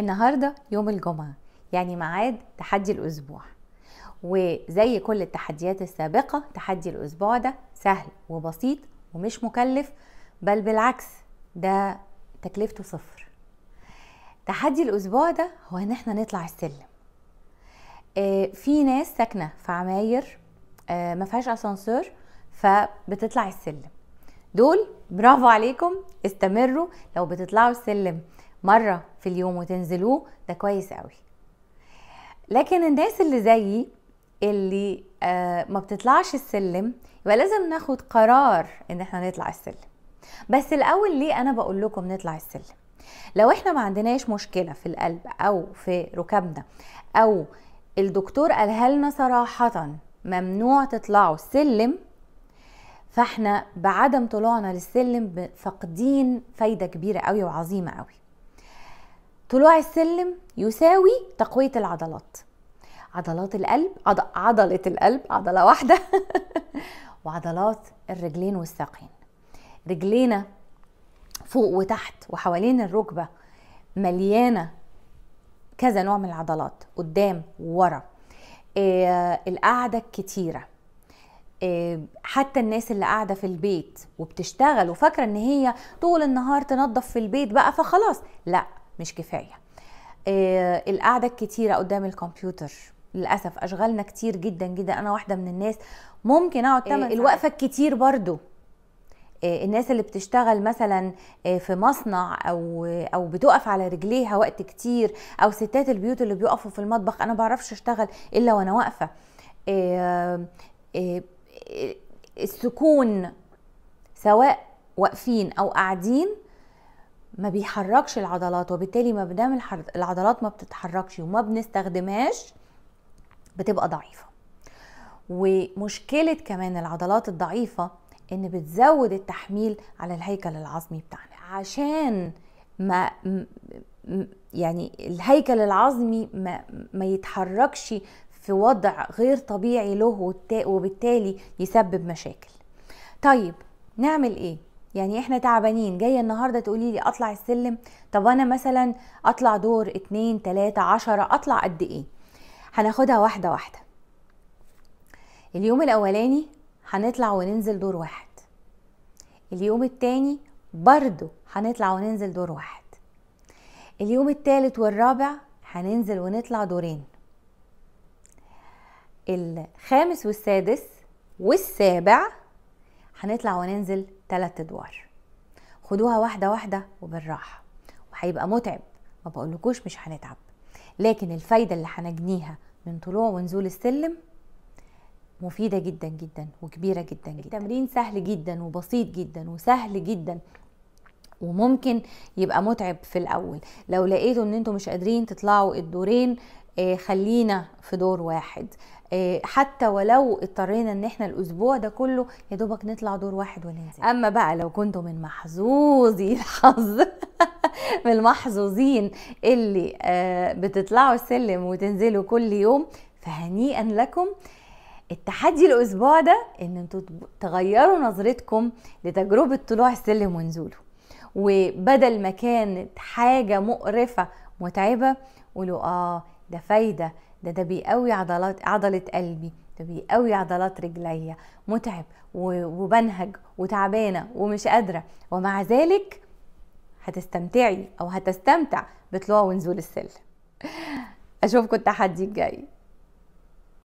النهارده يوم الجمعه يعني ميعاد تحدي الاسبوع وزي كل التحديات السابقه تحدي الاسبوع ده سهل وبسيط ومش مكلف بل بالعكس ده تكلفته صفر تحدي الاسبوع ده هو ان احنا نطلع السلم آه، في ناس ساكنه في عماير آه، ما فيهاش اسانسير فبتطلع السلم دول برافو عليكم استمروا لو بتطلعوا السلم مره في اليوم وتنزلوه ده كويس قوي لكن الناس اللي زيي اللي آه، ما بتطلعش السلم يبقى لازم ناخد قرار ان احنا نطلع السلم بس الاول ليه انا بقول لكم نطلع السلم لو احنا ما عندناش مشكله في القلب او في ركبنا او الدكتور قالها لنا صراحه ممنوع تطلعوا السلم فاحنا بعدم طلوعنا للسلم فاقدين فايده كبيره قوي وعظيمه قوي طلوع السلم يساوي تقوية العضلات عضلات القلب عض... عضلة القلب عضلة واحدة وعضلات الرجلين والساقين رجلينا فوق وتحت وحوالين الركبة مليانة كذا نوع من العضلات قدام وورا إيه القعدة الكتيرة إيه حتى الناس اللي قاعدة في البيت وبتشتغل وفاكرة ان هي طول النهار تنظف في البيت بقى فخلاص لا مش كفايه آه القعده الكتيره قدام الكمبيوتر للاسف اشغالنا كتير جدا جدا انا واحده من الناس ممكن اقعد 8 آه الوقفه الكتير برضو آه، الناس اللي بتشتغل مثلا آه، في مصنع او او بتقف على رجليها وقت كتير او ستات البيوت اللي بيقفوا في المطبخ انا ما بعرفش اشتغل الا وانا واقفه آه، السكون سواء واقفين او قاعدين ما بيحركش العضلات وبالتالي ما دام العضلات ما بتتحركش وما بنستخدمهاش بتبقى ضعيفه ومشكله كمان العضلات الضعيفه ان بتزود التحميل على الهيكل العظمي بتاعنا عشان ما يعني الهيكل العظمي ما, ما يتحركش في وضع غير طبيعي له وبالتالي يسبب مشاكل طيب نعمل ايه يعني احنا تعبانين جاية النهاردة تقولي لي اطلع السلم طب انا مثلا اطلع دور اتنين تلاتة عشرة اطلع قد ايه هناخدها واحدة واحدة اليوم الاولاني هنطلع وننزل دور واحد اليوم التاني برضو هنطلع وننزل دور واحد اليوم التالت والرابع هننزل ونطلع دورين الخامس والسادس والسابع هنطلع وننزل ثلاث ادوار خدوها واحده واحده وبالراحه وهيبقى متعب ما بقولكوش مش هنتعب لكن الفايده اللي هنجنيها من طلوع ونزول السلم مفيدة جدا جدا وكبيرة جدا جدا التمرين سهل جدا وبسيط جدا وسهل جدا وممكن يبقى متعب في الاول لو لقيتوا ان انتوا مش قادرين تطلعوا الدورين آه، خلينا في دور واحد آه، حتى ولو اضطرينا ان احنا الاسبوع ده كله يا دوبك نطلع دور واحد وننزل اما بقى لو كنتوا من محظوظي الحظ من المحظوظين اللي آه، بتطلعوا السلم وتنزلوا كل يوم فهنيئا لكم التحدي الاسبوع ده ان انتوا تغيروا نظرتكم لتجربه طلوع السلم ونزوله وبدل ما كانت حاجه مقرفه متعبه قولوا اه ده فايده ده ده بيقوي عضلات عضله قلبي ده بيقوي عضلات رجليا متعب وبنهج وتعبانه ومش قادره ومع ذلك هتستمتعي او هتستمتع بطلوع ونزول السلم اشوفكم التحدي الجاي